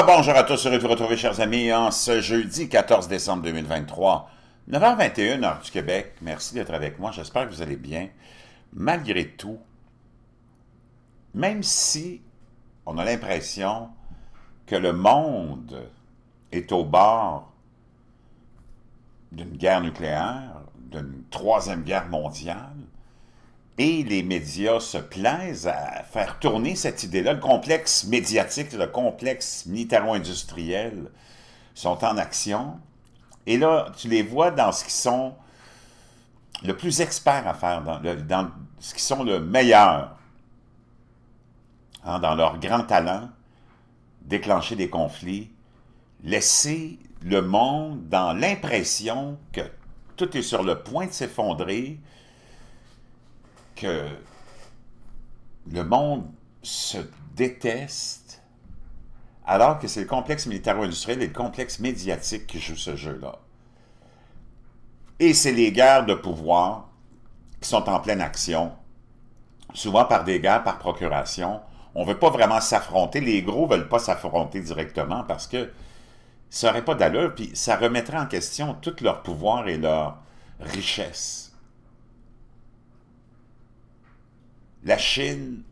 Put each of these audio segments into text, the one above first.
Ah, bonjour à tous, heureux de vous retrouver, chers amis, en ce jeudi 14 décembre 2023, 9h21, heure du Québec. Merci d'être avec moi, j'espère que vous allez bien. Malgré tout, même si on a l'impression que le monde est au bord d'une guerre nucléaire, d'une troisième guerre mondiale, et les médias se plaisent à faire tourner cette idée-là. Le complexe médiatique, le complexe militaro-industriel sont en action. Et là, tu les vois dans ce qu'ils sont le plus experts à faire, dans, ce qu'ils sont le meilleur, hein, dans leur grand talent, déclencher des conflits, laisser le monde dans l'impression que tout est sur le point de s'effondrer, que le monde se déteste alors que c'est le complexe militaro-industriel et le complexe médiatique qui jouent ce jeu-là. Et c'est les guerres de pouvoir qui sont en pleine action, souvent par des guerres par procuration. On ne veut pas vraiment s'affronter. Les gros ne veulent pas s'affronter directement parce que ça n'aurait pas d'allure, puis ça remettrait en question tout leur pouvoir et leur richesse. la Chine,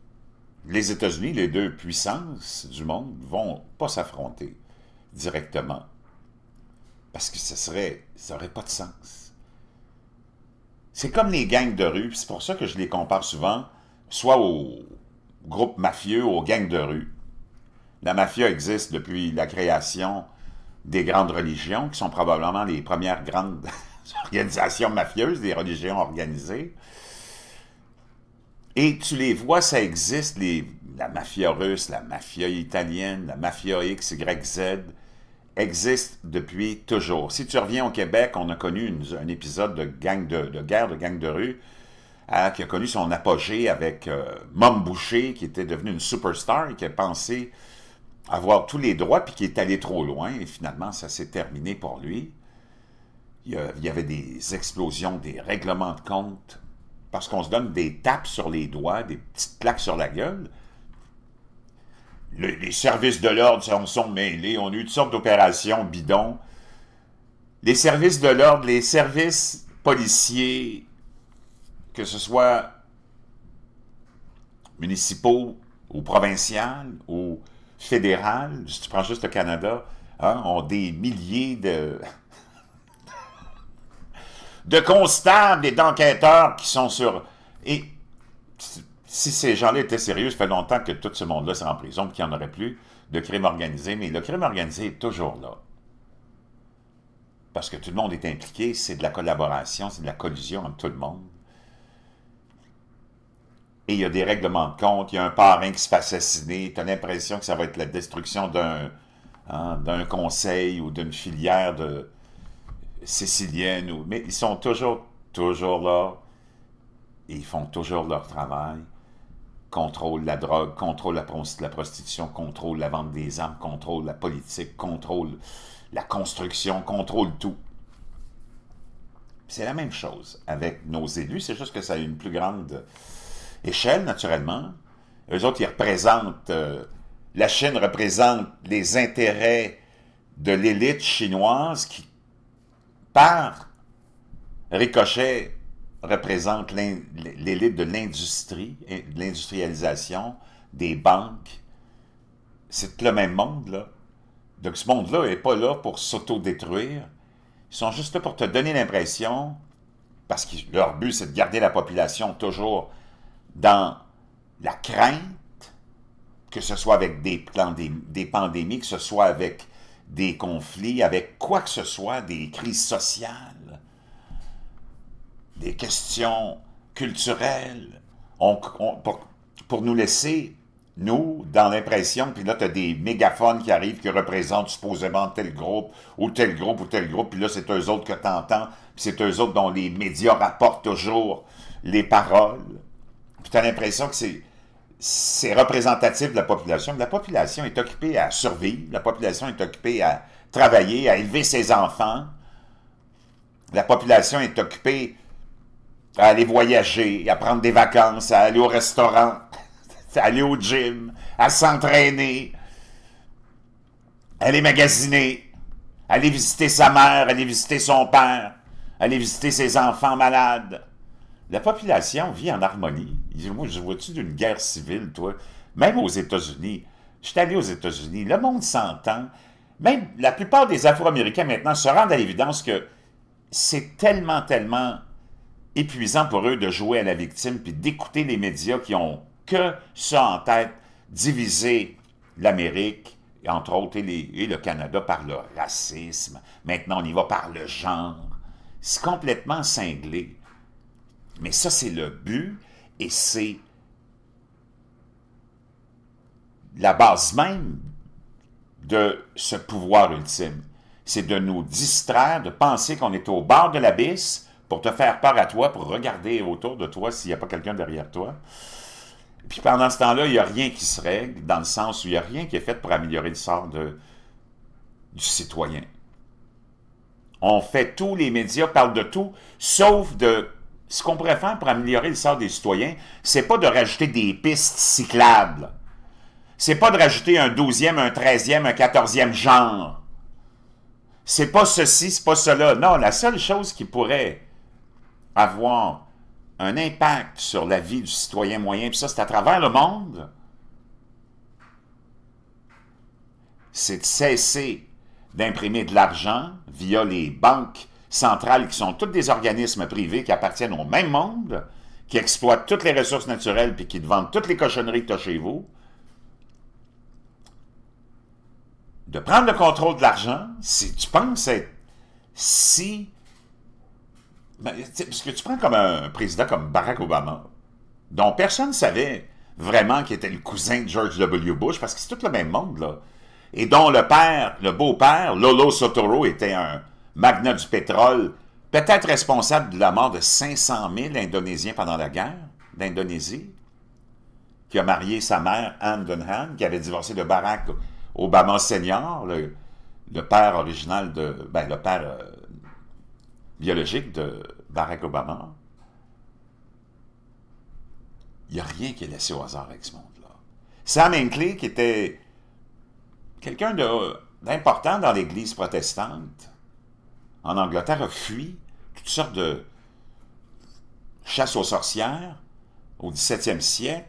les États-Unis, les deux puissances du monde, vont pas s'affronter directement parce que ce serait, ça n'aurait pas de sens. C'est comme les gangs de rue, c'est pour ça que je les compare souvent, soit aux groupes mafieux, aux gangs de rue. La mafia existe depuis la création des grandes religions, qui sont probablement les premières grandes organisations mafieuses, des religions organisées. Et tu les vois, ça existe, la mafia russe, la mafia italienne, la mafia X, Y, Z existe depuis toujours. Si tu reviens au Québec, on a connu un épisode de, gang de, guerre, de gang de rue, euh, qui a connu son apogée avec euh, Mom Boucher, qui était devenu une superstar et qui a pensé avoir tous les droits, puis qui est allé trop loin, et finalement, ça s'est terminé pour lui. Il y avait des explosions, des règlements de compte, parce qu'on se donne des tapes sur les doigts, des petites plaques sur la gueule. les services de l'ordre s'en sont mêlés, on a eu toutes sortes d'opérations bidons. Les services de l'ordre, les services policiers, que ce soit municipaux ou provincial ou fédéral, si tu prends juste le Canada, hein, ont des milliers de, de constables et d'enquêteurs qui sont sur... Et si ces gens-là étaient sérieux, ça fait longtemps que tout ce monde-là serait en prison, qu'il n'y en aurait plus de crime organisé, mais le crime organisé est toujours là. Parce que tout le monde est impliqué, c'est de la collaboration, c'est de la collusion entre tout le monde. Et il y a des règlements de compte, il y a un parrain qui se fait assassiner, tu as l'impression que ça va être la destruction d'un hein, conseil ou d'une filière de, siciliennes, ou, mais ils sont toujours, toujours là. Ils font toujours leur travail. Contrôle la drogue, contrôle la, la prostitution, contrôle la vente des armes, contrôle la politique, contrôle la construction, contrôle tout. C'est la même chose avec nos élus, c'est juste que ça a une plus grande échelle, naturellement. Eux autres, ils représentent, euh, la Chine représente les intérêts de l'élite chinoise qui ricochet, représente l'élite de l'industrie, de l'industrialisation, des banques. C'est le même monde, là. Donc, ce monde-là n'est pas là pour s'auto-détruire, Ils sont juste là pour te donner l'impression, parce que leur but, c'est de garder la population toujours dans la crainte, que ce soit avec des, des, des pandémies, que ce soit avec des conflits avec quoi que ce soit, des crises sociales, des questions culturelles, on, pour, pour, nous laisser, nous, dans l'impression, puis là, tu as des mégaphones qui arrivent, qui représentent supposément tel groupe, ou tel groupe, ou tel groupe, puis là, c'est eux autres que tu entends, puis c'est eux autres dont les médias rapportent toujours les paroles. Puis tu as l'impression que c'est c'est représentatif de la population. La population est occupée à survivre, la population est occupée à travailler, à élever ses enfants, la population est occupée à aller voyager, à prendre des vacances, à aller au restaurant, à aller au gym, à s'entraîner, à aller magasiner, à aller visiter sa mère, à aller visiter son père, à aller visiter ses enfants malades. La population vit en harmonie. Moi, je vois-tu d'une guerre civile, toi? Même aux États-Unis. Je suis allé aux États-Unis. Le monde s'entend. Même la plupart des Afro-Américains maintenant se rendent à l'évidence que c'est tellement, tellement épuisant pour eux de jouer à la victime puis d'écouter les médias qui ont que ça en tête, diviser l'Amérique, entre autres, et, le Canada par le racisme. Maintenant, on y va par le genre. C'est complètement cinglé. Mais ça, c'est le but. Et c'est la base même de ce pouvoir ultime. C'est de nous distraire, de penser qu'on est au bord de l'abysse pour te faire peur à toi, pour regarder autour de toi s'il n'y a pas quelqu'un derrière toi. Puis pendant ce temps-là, il n'y a rien qui se règle, dans le sens où il n'y a rien qui est fait pour améliorer le sort du citoyen. On fait tout, les médias parlent de tout, sauf de ce qu'on pourrait faire pour améliorer le sort des citoyens, c'est pas de rajouter des pistes cyclables. C'est pas de rajouter un 12e, un 13e, un 14e genre. C'est pas ceci, c'est pas cela. Non, la seule chose qui pourrait avoir un impact sur la vie du citoyen moyen, puis ça, c'est à travers le monde, c'est de cesser d'imprimer de l'argent via les banques centrales qui sont tous des organismes privés qui appartiennent au même monde, qui exploitent toutes les ressources naturelles puis qui te vendent toutes les cochonneries que tu as chez vous, de prendre le contrôle de l'argent, si tu penses être si... Ben, parce que tu prends comme un, président comme Barack Obama, dont personne ne savait vraiment qu'il était le cousin de George W. Bush, parce que c'est tout le même monde, là. Et dont le père, le beau-père, Lolo Sotoro, était un, magnat du pétrole, peut-être responsable de la mort de 500 000 Indonésiens pendant la guerre d'Indonésie, qui a marié sa mère, Anne Dunham, qui avait divorcé de Barack Obama Senior, le, père original de... Ben, le père euh, biologique de Barack Obama. Il n'y a rien qui est laissé au hasard avec ce monde-là. Sam Hinckley, qui était quelqu'un d'important dans l'Église protestante, en Angleterre a fui toutes sortes de chasses aux sorcières au XVIIe siècle,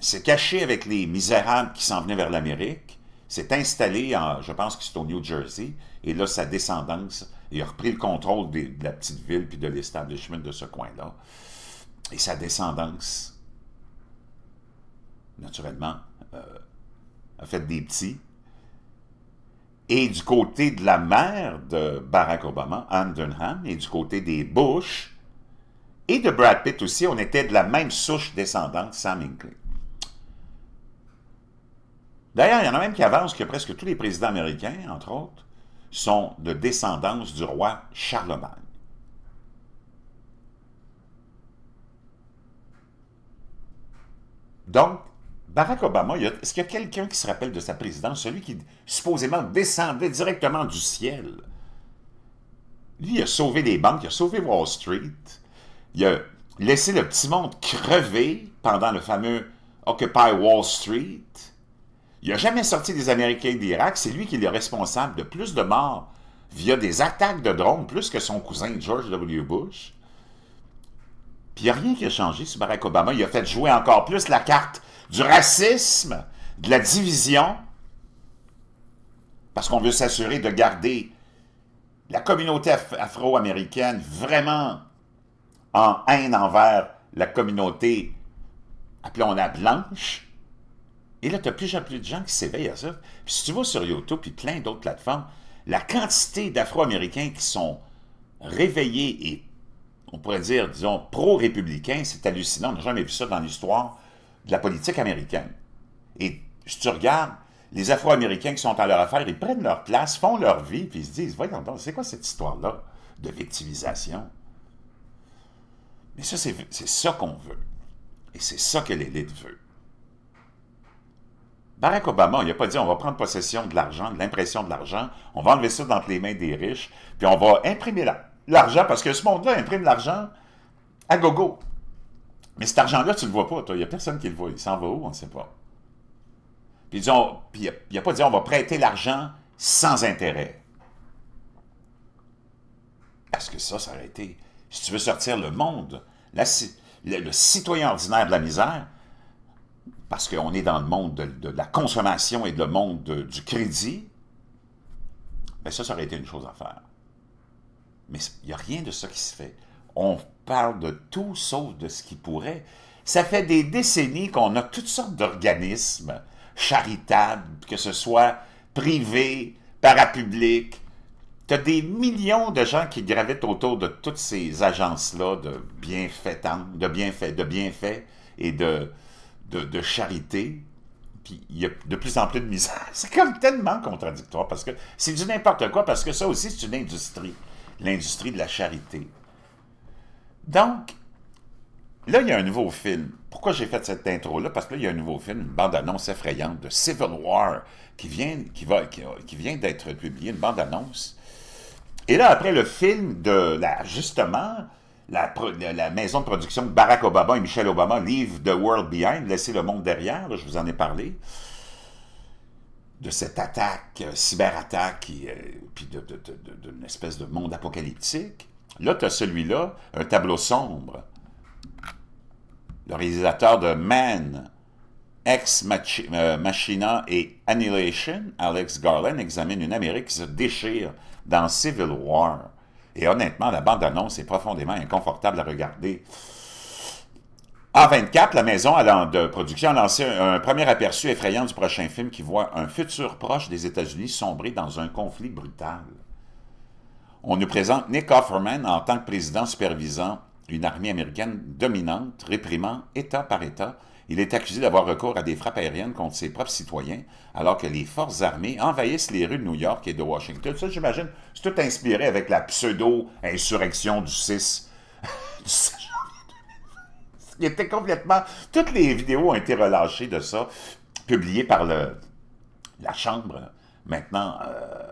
s'est caché avec les misérables qui s'en venaient vers l'Amérique, s'est installé, en, je pense que c'est au New Jersey, et là, sa descendance, il a repris le contrôle de la petite ville puis de l'establishment de ce coin-là. Et sa descendance, naturellement, euh, a fait des petits, et du côté de la mère de Barack Obama, Anne Dunham, et du côté des Bush, et de Brad Pitt aussi, on était de la même souche descendante, Sam Hinckley. D'ailleurs, il y en a même qui avancent que presque tous les présidents américains, entre autres, sont de descendance du roi Charlemagne. Donc, Barack Obama, est-ce qu'il y a quelqu'un qui se rappelle de sa présidence, celui qui supposément descendait directement du ciel? Lui, il a sauvé des banques, il a sauvé Wall Street, il a laissé le petit monde crever pendant le fameux Occupy Wall Street. Il n'a jamais sorti des Américains d'Irak, c'est lui qui est responsable de plus de morts via des attaques de drones, plus que son cousin George W. Bush. Puis il n'y a rien qui a changé sur Barack Obama. Il a fait jouer encore plus la carte du racisme, de la division, parce qu'on veut s'assurer de garder la communauté afro-américaine vraiment en haine envers la communauté, appelons-la blanche. Et là, tu as plus en plus de gens qui s'éveillent à ça. Puis si tu vas sur YouTube et plein d'autres plateformes, la quantité d'Afro-Américains qui sont réveillés et on pourrait dire, disons, pro-républicain, c'est hallucinant. On n'a jamais vu ça dans l'histoire de la politique américaine. Et si tu regardes, les Afro-Américains qui sont à leur affaire, ils prennent leur place, font leur vie, puis ils se disent, voyons donc, c'est quoi cette histoire-là de victimisation? Mais ça, c'est ça qu'on veut. Et c'est ça que l'élite veut. Barack Obama, il n'a pas dit on va prendre possession de l'argent, de l'impression de l'argent, on va enlever ça dans les mains des riches, puis on va imprimer la l'argent, parce que ce monde-là imprime l'argent à gogo. Mais cet argent-là, tu le vois pas, toi. Il n'y a personne qui le voit. Il s'en va où, on ne sait pas. Puis il n'y a, pas dire on va prêter l'argent sans intérêt. Parce que ça, ça aurait été. Si tu veux sortir le monde, le, citoyen ordinaire de la misère, parce qu'on est dans le monde de, la consommation et le monde du crédit, mais ben ça, ça aurait été une chose à faire. Mais il n'y a rien de ça qui se fait. On parle de tout sauf de ce qui pourrait. Ça fait des décennies qu'on a toutes sortes d'organismes charitables, que ce soit privés, parapublics. Tu as des millions de gens qui gravitent autour de toutes ces agences-là de bienfaits, de bienfaits, de bienfaits et de, de, charité. Puis il y a de plus en plus de misère. C'est comme tellement contradictoire parce que c'est du n'importe quoi, parce que ça aussi, c'est une industrie l'industrie de la charité. Donc, là, il y a un nouveau film. Pourquoi j'ai fait cette intro-là? Parce que là, il y a un nouveau film, une bande-annonce effrayante de Civil War qui vient, qui qui, vient d'être publiée, une bande-annonce. Et là, après le film de, la, justement, la, la, maison de production de Barack Obama et Michelle Obama, Leave the World Behind, Laissez le monde derrière, je vous en ai parlé de cette attaque, euh, cyberattaque, et, euh, puis d'une espèce de monde apocalyptique. Là, tu as celui-là, un tableau sombre. Le réalisateur de Man, Ex euh, Machina et Annihilation, Alex Garland, examine une Amérique qui se déchire dans Civil War. Et honnêtement, la bande-annonce est profondément inconfortable à regarder. En 24 la maison de production a lancé un, premier aperçu effrayant du prochain film qui voit un futur proche des États-Unis sombrer dans un conflit brutal. On nous présente Nick Offerman en tant que président supervisant une armée américaine dominante, réprimant État par État. Il est accusé d'avoir recours à des frappes aériennes contre ses propres citoyens, alors que les forces armées envahissent les rues de New York et de Washington. Ça, j'imagine, c'est tout inspiré avec la pseudo-insurrection du 6, du 6 il était complètement... Toutes les vidéos ont été relâchées de ça, publiées par le, la Chambre, maintenant euh,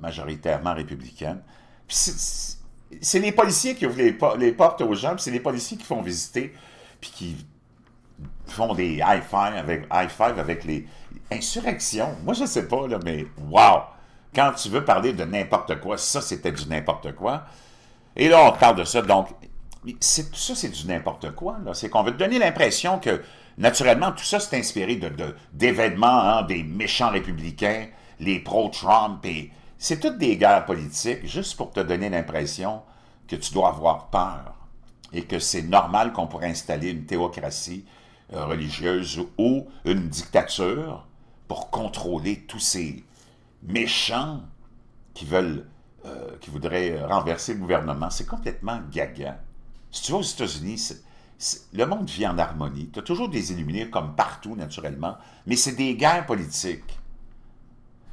majoritairement républicaine. C'est les policiers qui ouvrent les, portes aux gens, c'est les policiers qui font visiter, puis qui font des high-five avec, avec les insurrections. Moi, je sais pas, là, mais wow! Quand tu veux parler de n'importe quoi, ça, c'était du n'importe quoi. Et là, on parle de ça, donc mais tout ça, c'est du n'importe quoi. C'est qu'on veut te donner l'impression que, naturellement, tout ça, c'est inspiré d'événements, hein, des méchants républicains, les pro-Trump, et c'est toutes des guerres politiques, juste pour te donner l'impression que tu dois avoir peur et que c'est normal qu'on pourrait installer une théocratie euh, religieuse ou une dictature pour contrôler tous ces méchants qui veulent, euh, qui voudraient renverser le gouvernement. C'est complètement gaga. Si tu vas aux États-Unis, le monde vit en harmonie. Tu as toujours des illuminés, comme partout, naturellement, mais c'est des guerres politiques.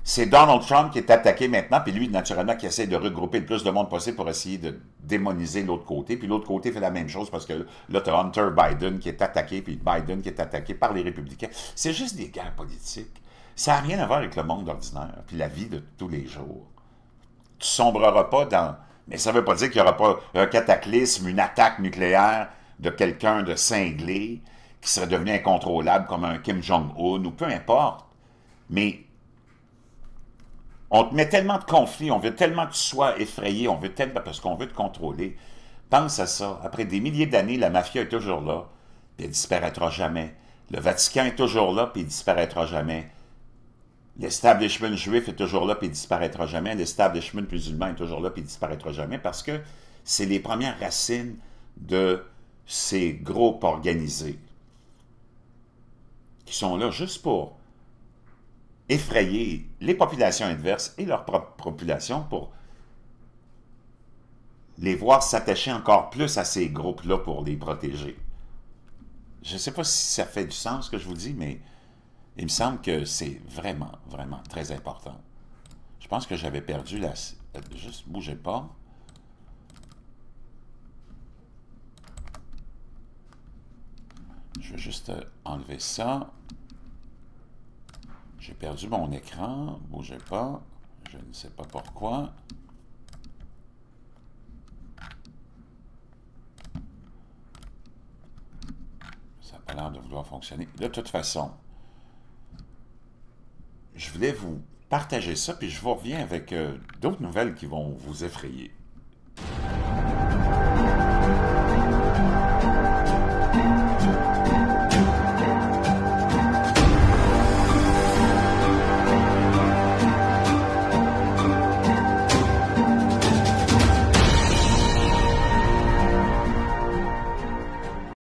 C'est Donald Trump qui est attaqué maintenant, puis lui, naturellement, qui essaie de regrouper le plus de monde possible pour essayer de démoniser l'autre côté. Puis l'autre côté fait la même chose parce que là, tu as Hunter Biden qui est attaqué, puis Biden qui est attaqué par les républicains. C'est juste des guerres politiques. Ça n'a rien à voir avec le monde ordinaire, puis la vie de tous les jours. Tu sombreras pas dans mais ça ne veut pas dire qu'il n'y aura pas un cataclysme, une attaque nucléaire de quelqu'un de cinglé qui serait devenu incontrôlable comme un Kim Jong-un ou peu importe. Mais on te met tellement de conflits, on veut tellement que tu sois effrayé, on veut tellement parce qu'on veut te contrôler. Pense à ça. Après des milliers d'années, la mafia est toujours là, puis elle disparaîtra jamais. Le Vatican est toujours là, puis il disparaîtra jamais. L'establishment juif est toujours là puis disparaîtra jamais. L'establishment musulman est toujours là puis disparaîtra jamais parce que c'est les premières racines de ces groupes organisés qui sont là juste pour effrayer les populations adverses et leur propre population pour les voir s'attacher encore plus à ces groupes-là pour les protéger. Je ne sais pas si ça fait du sens ce que je vous dis, mais il me semble que c'est vraiment, vraiment très important. Je pense que j'avais perdu la... Euh, juste, bougez pas. Je vais juste euh, enlever ça. J'ai perdu mon écran. Bougez pas. Je ne sais pas pourquoi. Ça n'a pas l'air de vouloir fonctionner. De toute façon, je voulais vous partager ça, puis je vous reviens avec euh, d'autres nouvelles qui vont vous effrayer.